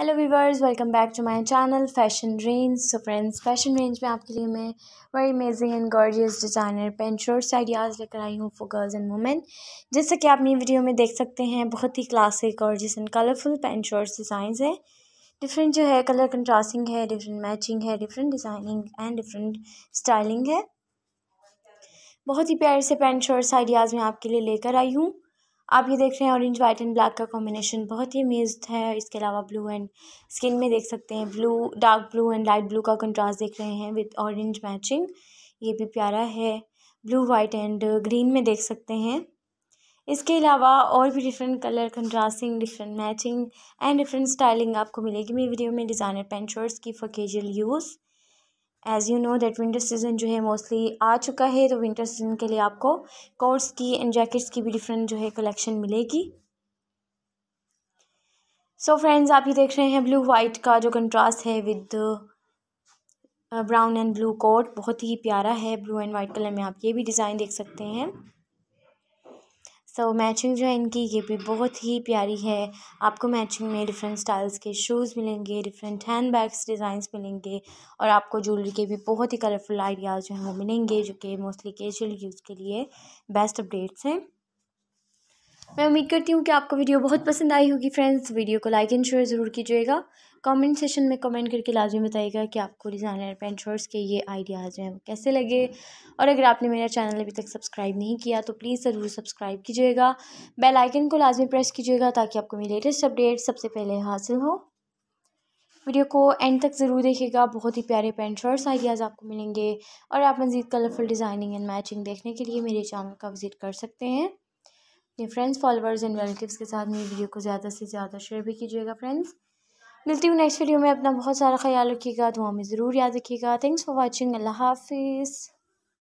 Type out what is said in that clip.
hello viewers welcome back to my channel fashion range so friends fashion range में आपके लिए मैं very amazing and gorgeous designer pant shirts ideas लेकर आई हूँ फॉर गर्ल्स एंड वुमेन जैसे कि आप मेरी वीडियो में देख सकते हैं बहुत ही classic gorgeous and colourful pant shirts design है डिफरेंट जो है कलर कंट्रास्टिंग है डिफरेंट मैचिंग है different designing and different styling है बहुत ही प्यारे से पेंट शर्ट्स आइडियाज़ मैं आपके लिए लेकर आई हूँ आप ये देख रहे हैं ऑरेंज वाइट एंड ब्लैक का कॉम्बिनेशन बहुत ही अमेज्ड है इसके अलावा ब्लू एंड स्किन में देख सकते हैं blue dark blue and light blue का कंट्रास्ट देख रहे हैं विद ऑरेंज मैचिंग ये भी प्यारा है ब्लू वाइट एंड ग्रीन में देख सकते हैं इसके अलावा और भी different colour contrasting different matching and different styling आपको मिलेगी मेरी वीडियो में डिज़ाइनर पेंट शर्ट्स की for casual use as you know that winter season जो है मोस्टली आ चुका है तो विंटर सीज़न के लिए आपको कोट्स की एंड जैकेट्स की भी डिफरेंट जो है कलेक्शन मिलेगी सो so फ्रेंड्स आप ये देख रहे हैं ब्लू वाइट का जो कंट्रास्ट है with brown and blue coat बहुत ही प्यारा है ब्लू एंड वाइट कलर में आप ये भी डिज़ाइन देख सकते हैं सो मैचिंग जो है इनकी ये भी बहुत ही प्यारी है आपको मैचिंग में डिफरेंट स्टाइल्स के शूज़ मिलेंगे डिफरेंट हैंड बैग्स डिज़ाइंस मिलेंगे और आपको ज्वेलरी के भी बहुत ही कलरफुल आइडियाज़ जो हैं वो मिलेंगे जो कि मोस्टली केजुअल यूज़ के लिए बेस्ट अपडेट्स हैं मैं उम्मीद करती हूँ कि आपको वीडियो बहुत पसंद आई होगी फ्रेंड्स वीडियो को लाइक एंड शेयर ज़रूर कीजिएगा कमेंट सेशन में कमेंट करके लाजमी बताइएगा कि आपको डिज़ाइनर पेंट शर्ट्स के ये आइडियाज़ हैं वो कैसे लगे और अगर आपने मेरा चैनल अभी तक सब्सक्राइब नहीं किया तो प्लीज़ ज़रूर सब्सक्राइब कीजिएगा बेल आइकन को लाजमी प्रेस कीजिएगा ताकि आपको मेरी लेटेस्ट अपडेट सबसे पहले हासिल हो वीडियो को एंड तक ज़रूर देखिएगा बहुत ही प्यारे पेंटर्स शर्ट्स आइडियाज़ आपको मिलेंगे और आप मज़ीद कलरफुल डिज़ाइनिंग एंड मैचिंग देखने के लिए मेरे चैनल का विज़िट कर सकते हैं अपने फ्रेंड्स फॉलोअर्स एंड रिलेटिव्स के साथ मेरी वीडियो को ज़्यादा से ज़्यादा शेयर भी कीजिएगा फ्रेंड्स मिलती हूँ नेक्स्ट वीडियो में अपना बहुत सारा ख्याल रखिएगा दुआ में ज़रूर याद रखिएगा थैंक्स फॉर वॉचिंग अल्लाह हाफिज़